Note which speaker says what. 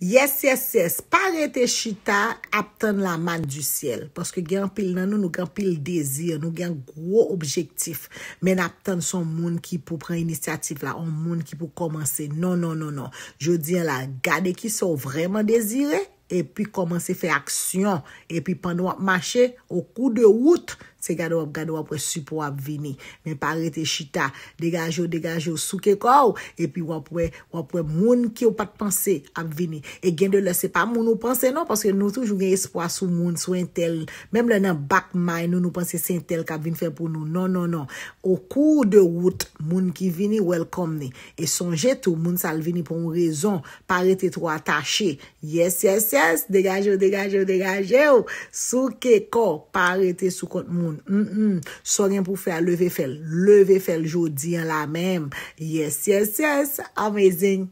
Speaker 1: Yes, yes, yes, pale te chita ap ten la man du siel. Paske gen pil nan nou, nou gen pil dezir, nou gen gro objektif. Men ap ten son moun ki pou pren inisiatif la, ou moun ki pou komanse, non, non, non, non. Je di la, gade ki sou vreman dezire, e pi komanse fe aksyon, e pi pandwa mache, ou kou de woutre, Se gado wap gado wapwe supo wap vini Men parete chita Degajo degajo souke kou E pi wapwe wapwe moun ki ou pat pense A vini E gen de le se pa moun ou pense non Paske nou toujou gen espwa sou moun sou entel Mem le nan bak may nou nou pense sentel Ka vini fe pou nou Non non non Ou kou de wout moun ki vini welcome ni E sonje tou moun sal vini pou mou rezon Parete tou atache Yes yes yes Degajo degajo degaje ou Souke kou parete soukont moun Mm, mm. Sò gen pou fè a leve fè l Leve fè l jodi an la men Yes, yes, yes, amazing